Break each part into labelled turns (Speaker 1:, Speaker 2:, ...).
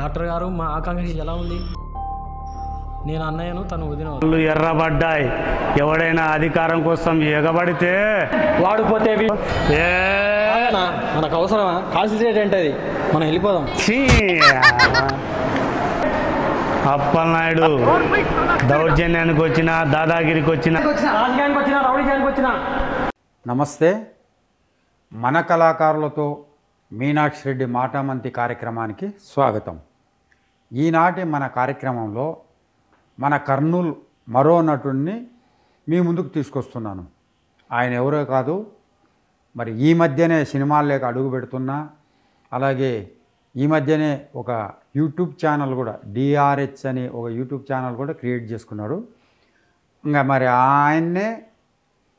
Speaker 1: Doctor గారు మా ఆకాంక్ష ఎలా ఉంది
Speaker 2: నేను అన్నయ్యను తను వదిన వాళ్ళు
Speaker 1: ఎర్రబడ్డాయి ఎవడైనా అధికారం కోసం ఎగబడితే వాడిపోతే మనకు అవసరమా కాన్సన్ట్రేట్ అది మనం వెళ్ళిపోదాం అప్పలనాయుడు దౌర్జన్యానికి వచ్చిన దాదాగిరికి
Speaker 2: వచ్చిన
Speaker 1: నమస్తే మన కళాకారులతో మీనాక్షి రెడ్డి మాటామంతి కార్యక్రమానికి స్వాగతం ఈనాటి మన కార్యక్రమంలో మన కర్నూలు మరో నటుడిని మీ ముందుకు తీసుకొస్తున్నాను ఆయన ఎవరో కాదు మరి ఈ మధ్యనే సినిమాల్లోకి అడుగు పెడుతున్నా అలాగే ఈ మధ్యనే ఒక యూట్యూబ్ ఛానల్ కూడా డిఆర్హెచ్ అని ఒక యూట్యూబ్ ఛానల్ కూడా క్రియేట్ చేసుకున్నాడు ఇంకా మరి ఆయన్నే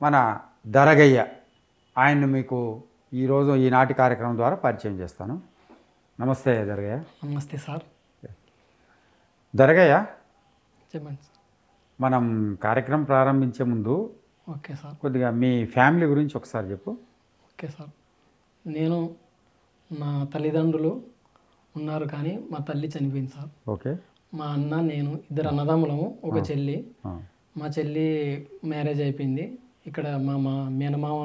Speaker 1: మన దరగయ్య ఆయన్ను మీకు ఈరోజు ఈనాటి కార్యక్రమం ద్వారా పరిచయం చేస్తాను నమస్తే దరగయ్య నమస్తే సార్ దొరగయ్య చెప్పండి సార్ మనం కార్యక్రమం ప్రారంభించే ముందు ఓకే సార్ కొద్దిగా మీ ఫ్యామిలీ గురించి ఒకసారి చెప్పు
Speaker 2: ఓకే సార్ నేను నా తల్లిదండ్రులు ఉన్నారు కానీ మా తల్లి చనిపోయింది సార్ ఓకే మా అన్న నేను ఇద్దరు అన్నదమ్ములము ఒక చెల్లి మా చెల్లి మ్యారేజ్ అయిపోయింది ఇక్కడ మా మా మేనమామ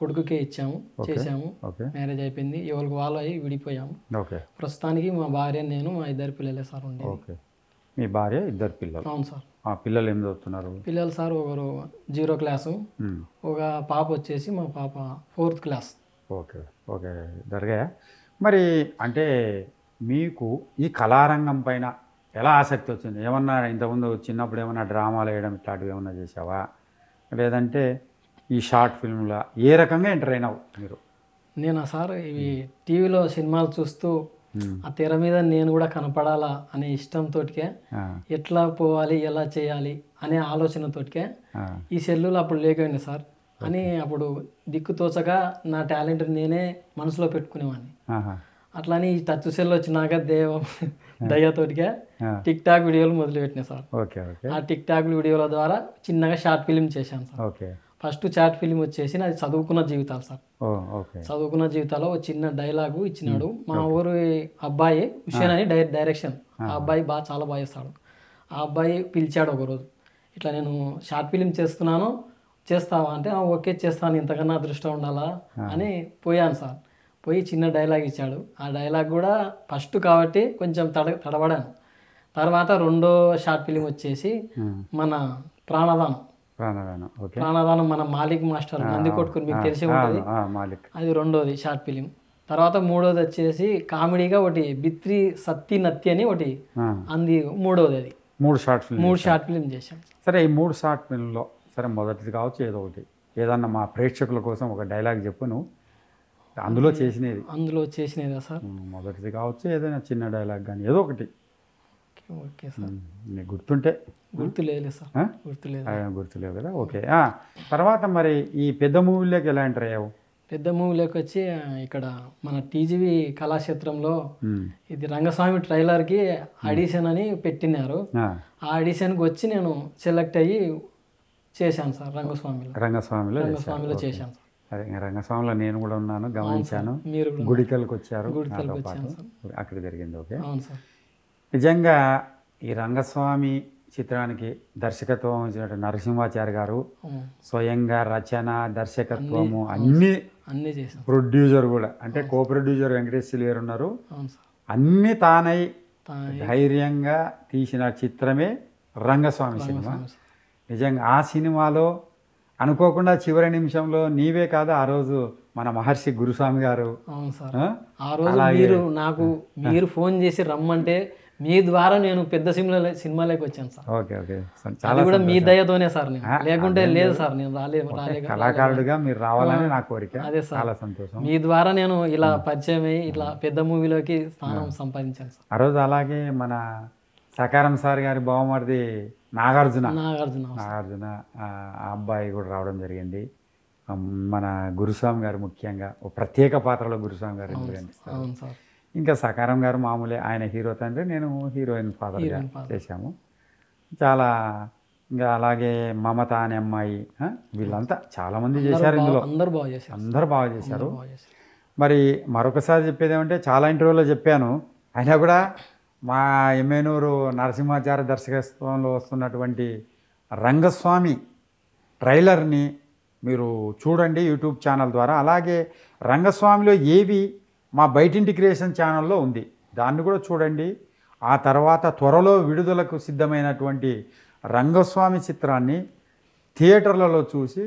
Speaker 2: కొడుకుకే ఇచ్చాము చేసాము మ్యారేజ్ అయిపోయింది ఎవరికి వాళ్ళు అయి విడిపోయాము ప్రస్తుతానికి మా భార్య నేను మా ఇద్దరు పిల్లలే సార్ ఉండేది
Speaker 1: మీ భార్య ఇద్దరు పిల్లలు అవును సార్ ఆ పిల్లలు ఏం చదువుతున్నారు
Speaker 2: పిల్లలు సార్ ఒకరు జీరో క్లాసు ఒక పాప వచ్చేసి మా పాప ఫోర్త్ క్లాస్
Speaker 1: ఓకే ఓకే దొరగా మరి అంటే మీకు ఈ కళారంగం పైన ఎలా ఆసక్తి వచ్చింది ఏమన్నా ఇంతకుముందు చిన్నప్పుడు ఏమన్నా డ్రామాలు వేయడం ఇట్లాంటివి ఏమన్నా చేసావా లేదంటే ఈ షార్ట్ ఫిల్మ్లో ఏ రకంగా ఎంటర్ అయినావు మీరు
Speaker 2: నేను సార్ ఇవి టీవీలో సినిమాలు చూస్తూ Hmm. ఆ తెర మీద నేను కూడా కనపడాలా అనే ఇష్టంతోటికే ఎట్లా పోవాలి ఎలా చేయాలి అనే ఆలోచనతోటికే ఈ సెల్లులు అప్పుడు లేకపోయింది సార్ అని అప్పుడు దిక్కు తోచగా నా టాలెంట్ నేనే మనసులో పెట్టుకునేవాడిని అని ఈ టచ్ సెల్ వచ్చినాక దేవం దయ్యతోటిగా టిక్ టాక్ వీడియోలు పెట్టినాయి సార్ ఆ టిక్ టాక్ వీడియోల ద్వారా చిన్నగా షార్ట్ ఫిలిం చేశాను సార్ ఫస్ట్ చాట్ ఫిలిం వచ్చేసి నాది చదువుకున్న జీవితాలు సార్ చదువుకున్న జీవితాల్లో ఒక చిన్న డైలాగు ఇచ్చినాడు మా ఊరు అబ్బాయి హుషేన్ అని డైరెక్షన్ ఆ అబ్బాయి బాగా చాలా బాగా చేస్తాడు ఆ అబ్బాయి పిలిచాడు ఒకరోజు ఇట్లా నేను షార్ట్ ఫిలిం చేస్తున్నాను చేస్తావా అంటే ఓకే చేస్తాను ఇంతకన్నా అదృష్టం ఉండాలా అని పోయాను సార్ పోయి చిన్న డైలాగ్ ఇచ్చాడు ఆ డైలాగ్ కూడా ఫస్ట్ కాబట్టి కొంచెం తడ తడబడాను తర్వాత రెండో షార్ట్ ఫిలిం వచ్చేసి మన ప్రాణదానం
Speaker 1: ప్రాణదానం ప్రాణదానం
Speaker 2: మన మాలిక్ మాస్టర్ మంది కొట్టుకుని మీకు తెలిసి ఉంటుంది అది రెండోది షార్ట్ ఫిలిం తర్వాత మూడోది వచ్చేసి కామెడీగా ఒకటి బిత్రి సత్తి నత్తి అని ఒకటి అంది మూడోది అది
Speaker 1: మూడు షార్ట్ ఫిల్మ్ మూడు షార్ట్ ఫిల్మ్ చేశాం సరే ఈ మూడు షార్ట్ ఫిల్మ్లో సరే మొదటిది కావచ్చు ఏదో ఒకటి ఏదన్నా మా ప్రేక్షకుల కోసం ఒక డైలాగ్ చెప్పు అందులో చేసినది అందులో చేసినదా సార్ మొదటిది కావచ్చు ఏదైనా చిన్న డైలాగ్ కానీ ఏదో ఒకటి ఓకే సార్ మీకు గుర్తుంటే
Speaker 2: గుర్తులేదు సార్ గుర్తులేదు
Speaker 1: గుర్తులేవు కదా ఓకే తర్వాత మరి ఈ పెద్ద మూవీలోకి ఎలా ఎంటర్ అయ్యావు
Speaker 2: పెద్ద మూవీలోకి వచ్చి ఇక్కడ మన టీజీవి కళాక్షేత్రంలో ఇది రంగస్వామి ట్రైలర్కి ఆడిషన్ అని పెట్టినారు ఆ ఆడిషన్కి వచ్చి నేను సెలెక్ట్ అయ్యి చేశాను సార్ రంగస్వామిలో
Speaker 1: రంగస్వామిలో రంగస్వామిలో చేశాను సార్ అదే రంగస్వామిలో నేను కూడా ఉన్నాను గమనించాను మీరు గుడికల్కి వచ్చారు గుడికల్కి వచ్చాను అక్కడ జరిగింది ఓకే అవును సార్ నిజంగా ఈ రంగస్వామి చిత్రానికి దర్శకత్వం వచ్చినట్టు నరసింహాచారి గారు స్వయంగా రచన దర్శకత్వము అన్ని అన్ని ప్రొడ్యూసర్ కూడా అంటే కో ప్రొడ్యూసర్ వెంకటేష్ గారు ఉన్నారు అన్ని తానై ధైర్యంగా తీసిన చిత్రమే రంగస్వామి సినిమా నిజంగా ఆ సినిమాలో అనుకోకుండా చివరి నిమిషంలో నీవే కాదు ఆ రోజు మన మహర్షి గురుస్వామి గారు ఆ రోజు మీరు
Speaker 2: నాకు మీరు ఫోన్ చేసి రమ్మంటే మీ ద్వారా నేను పెద్ద సినిమా సినిమాలోకి వచ్చాను సార్
Speaker 1: ఓకే ఓకే అది కూడా మీ
Speaker 2: దయతోనే సార్ నేను లేకుంటే లేదు సార్ నేను రాలేదు కళాకారుడిగా
Speaker 1: మీరు రావాలని నా కోరిక అదే సార్ చాలా సంతోషం మీ
Speaker 2: ద్వారా నేను ఇలా పరిచయం అయ్యి ఇట్లా పెద్ద మూవీలోకి స్థానం సంపాదించాను సార్
Speaker 1: ఆ రోజు అలాగే మన సకారం సార్ గారి బావమరిది నాగార్జున నాగార్జున నాగార్జున ఆ అబ్బాయి కూడా రావడం జరిగింది మన గురుస్వామి గారు ముఖ్యంగా ప్రత్యేక పాత్రలో గురుస్వామి గారు అవును సార్ ఇంకా సకారం గారు మామూలే ఆయన హీరో తండ్రి నేను హీరోయిన్ ఫాదర్గా చేశాము చాలా ఇంకా అలాగే మమత అనే అమ్మాయి వీళ్ళంతా చాలామంది చేశారు ఇందులో అందరు బాగా చేశారు బాగా చేశారు మరి మరొకసారి చెప్పేది ఏమంటే చాలా ఇంటర్వ్యూలో చెప్పాను అయినా కూడా మా ఎమ్మెనూరు నరసింహాచార్య దర్శకత్వంలో వస్తున్నటువంటి రంగస్వామి ట్రైలర్ని మీరు చూడండి యూట్యూబ్ ఛానల్ ద్వారా అలాగే రంగస్వామిలో ఏవి మా బయటింటి క్రియేషన్ ఛానల్లో ఉంది దాన్ని కూడా చూడండి ఆ తర్వాత త్వరలో విడుదలకు సిద్ధమైనటువంటి రంగస్వామి చిత్రాన్ని థియేటర్లలో చూసి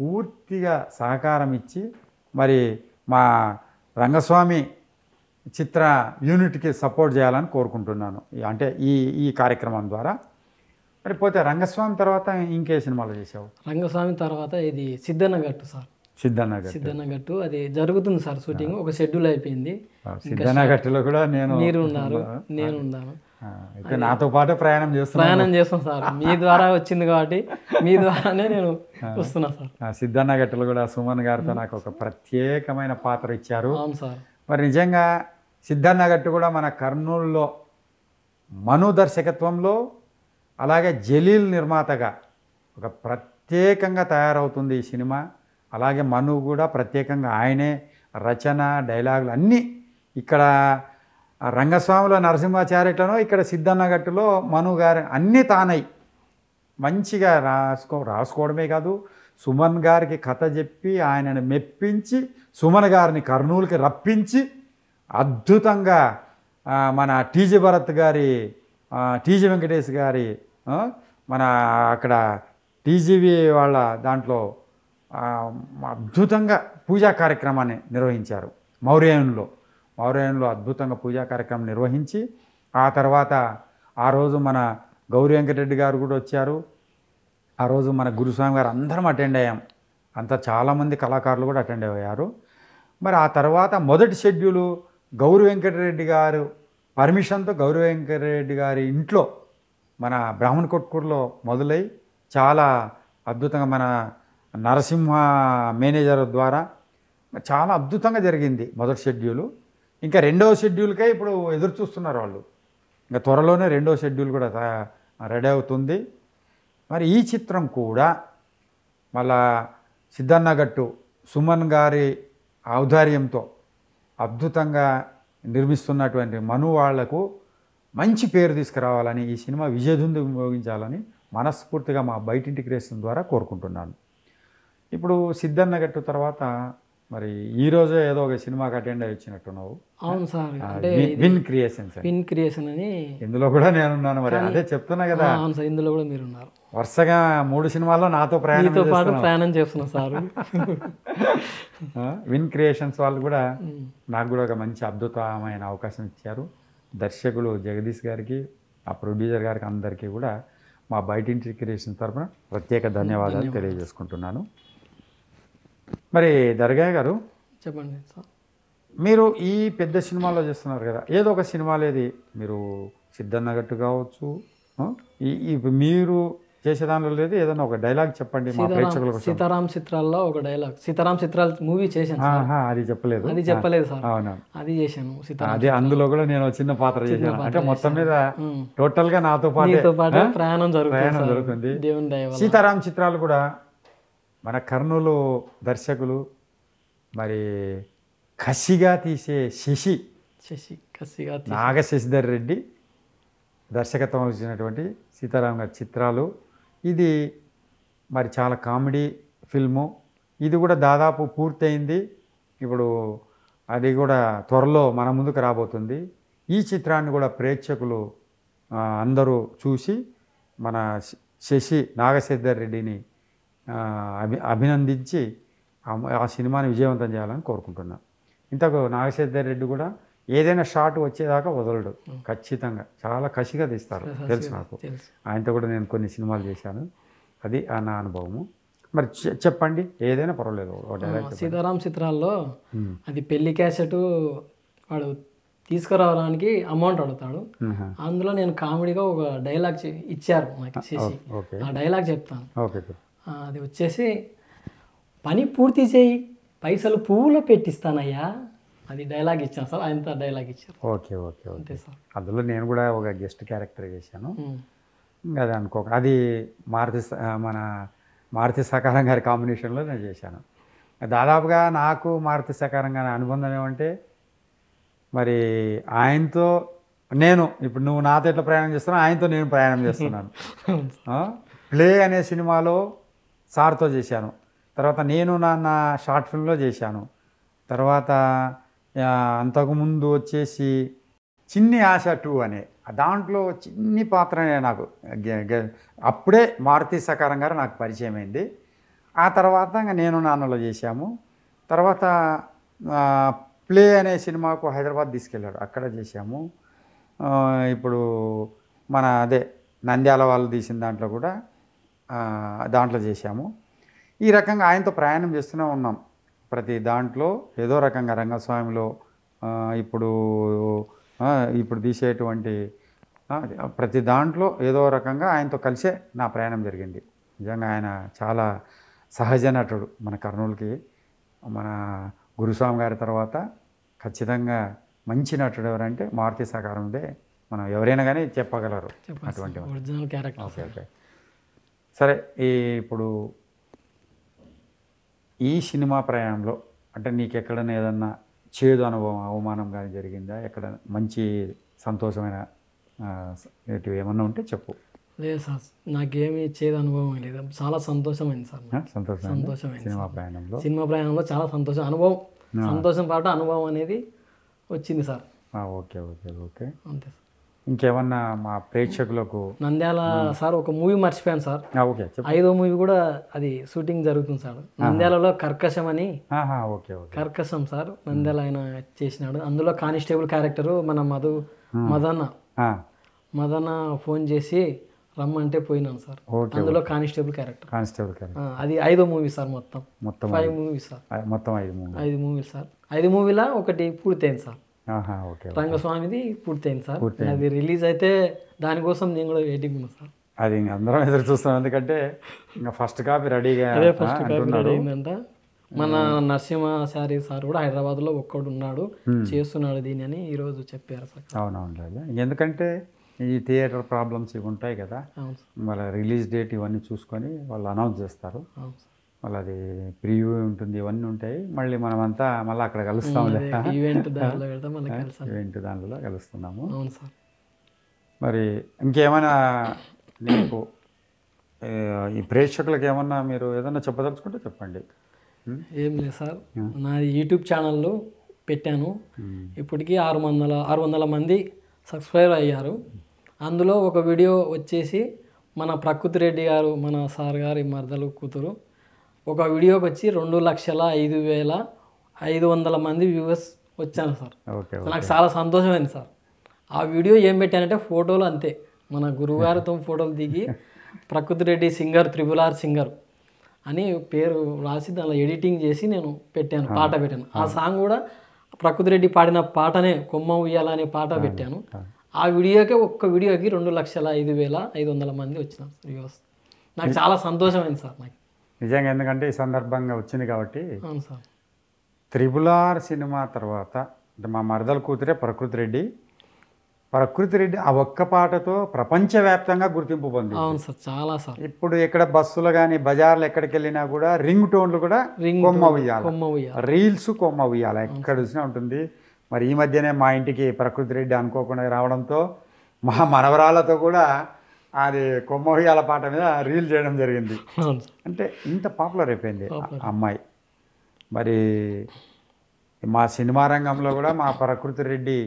Speaker 1: పూర్తిగా సహకారం ఇచ్చి మరి మా రంగస్వామి చిత్ర యూనిట్కి సపోర్ట్ చేయాలని కోరుకుంటున్నాను అంటే ఈ ఈ కార్యక్రమం ద్వారా మరి పోతే రంగస్వామి తర్వాత ఇంకే సినిమాలు చేసావు
Speaker 2: రంగస్వామి తర్వాత ఇది గట్టు సార్ సిద్ధనగర్ సిద్ధనగట్టు అది జరుగుతుంది సార్ షూటింగ్ ఒక షెడ్యూల్ అయిపోయింది సిద్ధనగట్టులో కూడా నేను మీరు ఉన్నారు నేను ఉన్నాను నాతో
Speaker 1: పాటు ప్రయాణం చేస్తాను ప్రయాణం చేస్తాం
Speaker 2: సార్ మీ ద్వారా
Speaker 1: వచ్చింది కాబట్టి మీ ద్వారానే నేను వస్తున్నా సార్ సిద్ధన్నగట్టలో కూడా సుమన్ గారితో నాకు ఒక ప్రత్యేకమైన పాత్ర ఇచ్చారు అవును సార్ మరి నిజంగా సిద్ధనగట్టు కూడా మన కర్నూలులో మను దర్శకత్వంలో అలాగే జలీల్ నిర్మాతగా ఒక ప్రత్యేకంగా తయారవుతుంది ఈ సినిమా అలాగే మను కూడా ప్రత్యేకంగా ఆయనే రచన డైలాగులు అన్నీ ఇక్కడ రంగస్వాముల నరసింహాచార్యట్లనో ఇక్కడ సిద్ధన్నగట్టులో మను గారి అన్నీ తానై మంచిగా రాసుకో రాసుకోవడమే కాదు సుమన్ గారికి కథ చెప్పి ఆయనను మెప్పించి సుమన్ గారిని కర్నూలుకి రప్పించి అద్భుతంగా మన టీజీ భరత్ గారి టీజీ వెంకటేష్ గారి మన అక్కడ టీజీవీ వాళ్ళ దాంట్లో అద్భుతంగా పూజా కార్యక్రమాన్ని నిర్వహించారు మౌర్యంలో మౌర్యంలో అద్భుతంగా పూజా కార్యక్రమం నిర్వహించి ఆ తర్వాత ఆ రోజు మన గౌరీ వెంకటరెడ్డి గారు కూడా వచ్చారు ఆ రోజు మన గురుస్వామి గారు అందరం అటెండ్ అయ్యాం అంత చాలామంది కళాకారులు కూడా అటెండ్ అయ్యారు మరి ఆ తర్వాత మొదటి షెడ్యూలు గౌరీ వెంకటరెడ్డి గారు పర్మిషన్తో గౌరీ వెంకటరెడ్డి గారి ఇంట్లో మన బ్రాహ్మణ కొట్కూరులో మొదలై చాలా అద్భుతంగా మన నరసింహ మేనేజర్ ద్వారా చాలా అద్భుతంగా జరిగింది మొదటి షెడ్యూలు ఇంకా రెండవ షెడ్యూల్కే ఇప్పుడు ఎదురు చూస్తున్నారు వాళ్ళు ఇంకా త్వరలోనే రెండవ షెడ్యూల్ కూడా రెడీ అవుతుంది మరి ఈ చిత్రం కూడా మళ్ళా సిద్ధన్నగట్టు సుమన్ గారి ఔదార్యంతో అద్భుతంగా నిర్మిస్తున్నటువంటి మను వాళ్లకు మంచి పేరు తీసుకురావాలని ఈ సినిమా విజయధుంది మోగించాలని మనస్ఫూర్తిగా మా బయటింటి క్రేషన్ ద్వారా కోరుకుంటున్నాను ఇప్పుడు సిద్ధన్న గట్టు తర్వాత మరి ఈ రోజే ఏదో ఒక సినిమాకి అటెండ్ అయ్యి వచ్చినట్టున్నావు
Speaker 2: అవును sir win
Speaker 1: creation win creation అని ఇందులో కూడా నేను ఉన్నాను మరి అదే చెప్తున్నా కదా
Speaker 2: అవును సార్ ఇందులో కూడా మీరు ఉన్నారు
Speaker 1: వరుసగా మూడు సినిమాల్లో నాతో ప్రయాణం పాటు ప్రయాణం
Speaker 2: చేస్తున్నా సార్
Speaker 1: విన్ క్రియేషన్స్ వాళ్ళు కూడా నాకు కూడా ఒక మంచి అద్భుతమైన అవకాశం ఇచ్చారు దర్శకులు జగదీష్ గారికి ఆ ప్రొడ్యూసర్ గారికి అందరికీ కూడా మా బయట క్రియేషన్ తరఫున ప్రత్యేక ధన్యవాదాలు తెలియజేసుకుంటున్నాను మరి దర్గా గారు
Speaker 2: చెప్పండి సార్
Speaker 1: మీరు ఈ పెద్ద సినిమాలో చేస్తున్నారు కదా ఏదో ఒక సినిమాలేది మీరు సిద్ధన్నగట్టు కావచ్చు మీరు చేసే దానిలో లేదు ఏదైనా ఒక డైలాగ్ చెప్పండి మా సీతారాం
Speaker 2: చిత్రాల్లో ఒక డైలాగ్ సీతారాం చిత్రాలు మూవీ చేశాను
Speaker 1: అది చెప్పలేదు అది చెప్పలేదు సార్ అవునా
Speaker 2: అది చేశాను అదే
Speaker 1: అందులో కూడా నేను చిన్న పాత్ర చేశాను అంటే మొత్తం మీద టోటల్ గా నాతో పాటు ప్రయాణం జరుగుతుంది దేవుని సీతారాం చిత్రాలు కూడా మన కర్నూలు దర్శకులు మరి కసిగా తీసే శశి శశి
Speaker 2: కసిగా నాగ
Speaker 1: శశిధర్ రెడ్డి దర్శకత్వం వచ్చినటువంటి సీతారాం గారి చిత్రాలు ఇది మరి చాలా కామెడీ ఫిల్ము ఇది కూడా దాదాపు పూర్తయింది ఇప్పుడు అది కూడా త్వరలో మన ముందుకు రాబోతుంది ఈ చిత్రాన్ని కూడా ప్రేక్షకులు అందరూ చూసి మన శశి నాగశేఖర్ రెడ్డిని అభి అభినందించి ఆ సినిమాని విజయవంతం చేయాలని కోరుకుంటున్నాను ఇంతకు నాగశేఖర్ రెడ్డి కూడా ఏదైనా షాట్ వచ్చేదాకా వదలడు ఖచ్చితంగా చాలా కసిగా తీస్తారు తెలుసు నాకు ఆయనతో కూడా నేను కొన్ని సినిమాలు చేశాను అది నా అనుభవము మరి చెప్పండి ఏదైనా పర్వాలేదు
Speaker 2: సీతారాం చిత్రాల్లో అది పెళ్లి క్యాసెట్ వాడు తీసుకురావడానికి అమౌంట్ అడుగుతాడు అందులో నేను కామెడీగా ఒక డైలాగ్ ఇచ్చారు నాకు ఆ డైలాగ్ చెప్తాను అది వచ్చేసి పని పూర్తి చేయి పైసలు పువ్వులో పెట్టిస్తానయ్యా అది డైలాగ్ ఇచ్చాను సార్ ఆయనతో డైలాగ్ ఇచ్చారు
Speaker 1: ఓకే ఓకే అంతే సార్ అందులో నేను కూడా ఒక గెస్ట్ క్యారెక్టర్ చేశాను అది అనుకో అది మారుతి మన మారుతి సకారం గారి కాంబినేషన్లో నేను చేశాను దాదాపుగా నాకు మారుతి సకారం గారి అనుబంధం ఏమంటే మరి ఆయనతో నేను ఇప్పుడు నువ్వు నాతో ఎట్లా ప్రయాణం చేస్తున్నావు ఆయనతో నేను ప్రయాణం చేస్తున్నాను ప్లే అనే సినిమాలో సార్తో చేశాను తర్వాత నేను నా షార్ట్ ఫిల్మ్లో చేశాను తర్వాత అంతకుముందు వచ్చేసి చిన్ని ఆశ టూ అనే దాంట్లో చిన్ని పాత్రనే నాకు అప్పుడే మారుతి సకారం గారు నాకు పరిచయం అయింది ఆ తర్వాత నేను నాన్నలో చేశాము తర్వాత ప్లే అనే సినిమాకు హైదరాబాద్ తీసుకెళ్ళాడు అక్కడ చేశాము ఇప్పుడు మన అదే నంద్యాల వాళ్ళు తీసిన దాంట్లో కూడా దాంట్లో చేశాము ఈ రకంగా ఆయనతో ప్రయాణం చేస్తూనే ఉన్నాం ప్రతి దాంట్లో ఏదో రకంగా రంగస్వామిలో ఇప్పుడు ఇప్పుడు తీసేటువంటి ప్రతి దాంట్లో ఏదో రకంగా ఆయనతో కలిసే నా ప్రయాణం జరిగింది నిజంగా ఆయన చాలా సహజ నటుడు మన కర్నూలుకి మన గురుస్వామి గారి తర్వాత ఖచ్చితంగా మంచి నటుడు ఎవరంటే మారుతి ఉంటే మనం ఎవరైనా కానీ చెప్పగలరు అటువంటి ఒరిజినల్ క్యారెక్టర్ ఓకే ఓకే సరే ఈ ఇప్పుడు ఈ సినిమా ప్రయాణంలో అంటే నీకు ఎక్కడన్నా ఏదన్నా చేదు అనుభవం అవమానం కానీ జరిగిందా ఎక్కడ మంచి సంతోషమైన ఏమన్నా ఉంటే చెప్పు
Speaker 2: లేదు సార్ నాకేమి చేదు అనుభవం లేదు చాలా సంతోషమైంది సార్
Speaker 1: సంతోషం సంతోషమైంది సినిమా ప్రయాణంలో సినిమా
Speaker 2: ప్రయాణంలో చాలా సంతోషం అనుభవం సంతోషం పాటు అనుభవం అనేది వచ్చింది సార్
Speaker 1: ఓకే ఓకే ఓకే అంతే సార్ ఇంకేమన్నా మా ప్రేక్షకులకు
Speaker 2: నంద్యాల సార్ ఒక మూవీ మర్చిపోయాను సార్ ఓకే ఐదో మూవీ కూడా అది షూటింగ్ జరుగుతుంది సార్ నంద్యాలలో కర్కశం అని ఓకే కర్కశం సార్ నంద్యాల ఆయన చేసినాడు అందులో కానిస్టేబుల్ క్యారెక్టర్ మన మధు మదన మదన ఫోన్ చేసి రమ్మంటే పోయినాను సార్ అందులో కానిస్టేబుల్ క్యారెక్టర్
Speaker 1: కానిస్టేబుల్ క్యారెక్టర్
Speaker 2: అది ఐదో మూవీ సార్ మొత్తం మొత్తం ఫైవ్ మూవీ సార్ మొత్తం ఐదు మూవీ ఐదు మూవీ సార్ ఐదు మూవీలా ఒకటి పూర్తయింది సార్ రంగస్వామిది పూర్తయింది సార్ అది రిలీజ్ అయితే దానికోసం నేను కూడా వెయిటింగ్ ఉన్నా సార్
Speaker 1: అది అందరం ఎదురు చూస్తున్నాం ఎందుకంటే ఇంకా ఫస్ట్ కాపీ రెడీగా అదే ఫస్ట్ కాపీ రెడీ అయిందంట
Speaker 2: మన నరసింహ శారీ సార్ కూడా హైదరాబాద్లో ఒక్కడు ఉన్నాడు చేస్తున్నాడు దీని అని ఈరోజు చెప్పారు
Speaker 1: సార్ అవునవును ఎందుకంటే ఈ థియేటర్ ప్రాబ్లమ్స్ ఇవి ఉంటాయి కదా మళ్ళీ రిలీజ్ డేట్ ఇవన్నీ చూసుకొని వాళ్ళు అనౌన్స్ చేస్తారు మళ్ళీ అది ప్రివ్యూ ఉంటుంది ఇవన్నీ ఉంటాయి మళ్ళీ మనమంతా మళ్ళీ అక్కడ కలుస్తాం ఈవెంట్ దానిలో కలుస్తున్నాము మరి ఇంకేమైనా నీకు ఈ ప్రేక్షకులకు ఏమన్నా మీరు ఏదన్నా చెప్పదలుచుకుంటే చెప్పండి ఏం లేదు సార్
Speaker 2: నా యూట్యూబ్ ఛానల్లో పెట్టాను ఇప్పటికీ ఆరు వందల ఆరు వందల మంది సబ్స్క్రైబ్ అయ్యారు అందులో ఒక వీడియో వచ్చేసి మన ప్రకృతి రెడ్డి గారు మన సార్ గారి మరదలు కూతురు ఒక వీడియోకి వచ్చి రెండు లక్షల ఐదు వేల ఐదు వందల మంది వ్యూవర్స్ వచ్చాను సార్ నాకు చాలా సంతోషమైంది సార్ ఆ వీడియో ఏం పెట్టానంటే ఫోటోలు అంతే మన గురుగారితో ఫోటోలు దిగి Prakruthi Reddy singer triple R singer అని పేరు రాసి దానిలో ఎడిటింగ్ చేసి నేను పెట్టాను పాట పెట్టాను ఆ సాంగ్ కూడా ప్రకృతి రెడ్డి పాడిన పాటనే కొమ్మ ఉయ్యాల అనే పాట పెట్టాను ఆ వీడియోకే ఒక్క వీడియోకి రెండు లక్షల ఐదు వేల ఐదు వందల మంది వ్యూవర్స్ నాకు చాలా సంతోషమైంది సార్ నాకు
Speaker 1: నిజంగా ఎందుకంటే ఈ సందర్భంగా వచ్చింది కాబట్టి త్రిబులార్ ఆర్ సినిమా తర్వాత అంటే మా మరదల కూతురే ప్రకృతి రెడ్డి ప్రకృతి రెడ్డి ఆ ఒక్క పాటతో ప్రపంచవ్యాప్తంగా గుర్తింపు పొందింది
Speaker 2: అవును సార్ చాలా సార్
Speaker 1: ఇప్పుడు ఇక్కడ బస్సులు కానీ బజార్లు ఎక్కడికి వెళ్ళినా కూడా రింగ్ టోన్లు కూడా కొమ్మ ఉయ్యాలి రీల్స్ కొమ్మ ఉయ్యాల ఎక్కడ చూసినా ఉంటుంది మరి ఈ మధ్యనే మా ఇంటికి ప్రకృతి రెడ్డి అనుకోకుండా రావడంతో మా మనవరాలతో కూడా అది కొమ్మోహియాల పాట మీద రీల్ చేయడం జరిగింది అంటే ఇంత పాపులర్ అయిపోయింది అమ్మాయి మరి మా సినిమా రంగంలో కూడా మా ప్రకృతి రెడ్డి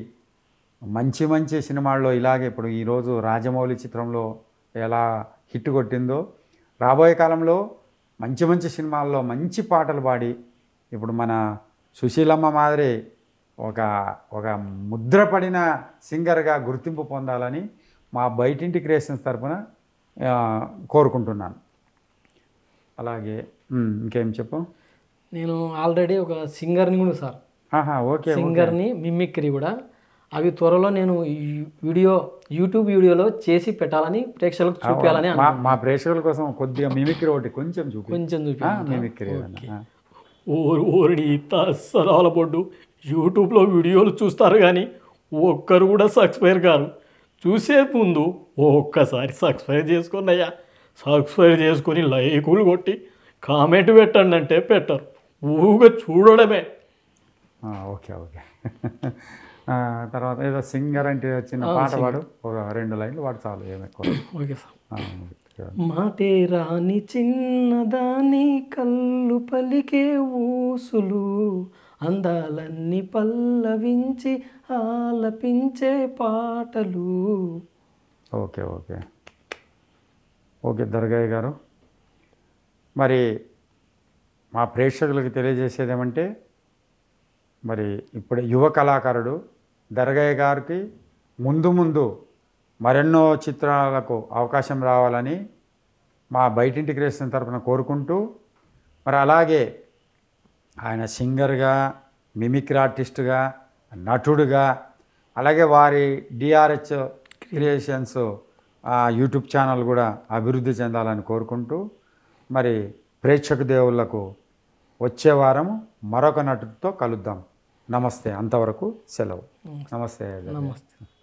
Speaker 1: మంచి మంచి సినిమాల్లో ఇలాగే ఇప్పుడు ఈరోజు రాజమౌళి చిత్రంలో ఎలా హిట్ కొట్టిందో రాబోయే కాలంలో మంచి మంచి సినిమాల్లో మంచి పాటలు పాడి ఇప్పుడు మన సుశీలమ్మ మాదిరి ఒక ఒక ముద్రపడిన సింగర్గా గుర్తింపు పొందాలని మా బయటింటి క్రియేషన్స్ తరఫున కోరుకుంటున్నాను అలాగే ఇంకేం చెప్పు నేను
Speaker 2: ఆల్రెడీ ఒక సింగర్ని కూడా సార్
Speaker 1: ఓకే సింగర్ని
Speaker 2: మిమ్మిక్రీ కూడా అవి త్వరలో నేను వీడియో యూట్యూబ్ వీడియోలో చేసి పెట్టాలని ప్రేక్షకులకు చూపించాలని
Speaker 1: మా ప్రేక్షకుల కోసం కొద్దిగా మిమిక్రీ ఒకటి కొంచెం చూపి కొంచెం చూపి మిమిక్రీ
Speaker 2: ఓరి ఓరిని తస్సరాల యూట్యూబ్లో వీడియోలు చూస్తారు కానీ ఒక్కరు కూడా సక్స్పైర్ కాదు చూసే ముందు ఒక్కసారి సబ్స్క్రైబ్ చేసుకున్నయ్యా అయ్యా సబ్స్క్రైబ్ చేసుకొని లైకులు కొట్టి కామెంట్ పెట్టండి అంటే పెట్టరు
Speaker 1: ఊగా చూడడమే ఓకే ఓకే తర్వాత ఏదో సింగర్ అంటే చిన్న పాట పాడు రెండు లైన్లు వాడు చాలు ఓకే సార్
Speaker 2: మాటే రాని చిన్నదాని కళ్ళు పలికే ఊసులు అందాలన్నీ పల్లవించి ఆలపించే పాటలు
Speaker 1: ఓకే ఓకే ఓకే దర్గాయ్ గారు మరి మా ప్రేక్షకులకు తెలియజేసేది ఏమంటే మరి ఇప్పుడు యువ కళాకారుడు దర్గయ్య గారికి ముందు ముందు మరెన్నో చిత్రాలకు అవకాశం రావాలని మా బయటింటికి రేసిన తరపున కోరుకుంటూ మరి అలాగే ఆయన సింగర్గా మిమిక్రీ ఆర్టిస్టుగా నటుడుగా అలాగే వారి డిఆర్హెచ్ క్రియేషన్స్ యూట్యూబ్ ఛానల్ కూడా అభివృద్ధి చెందాలని కోరుకుంటూ మరి ప్రేక్షక దేవుళ్లకు వచ్చే వారము మరొక నటుడితో కలుద్దాం నమస్తే అంతవరకు సెలవు నమస్తే నమస్తే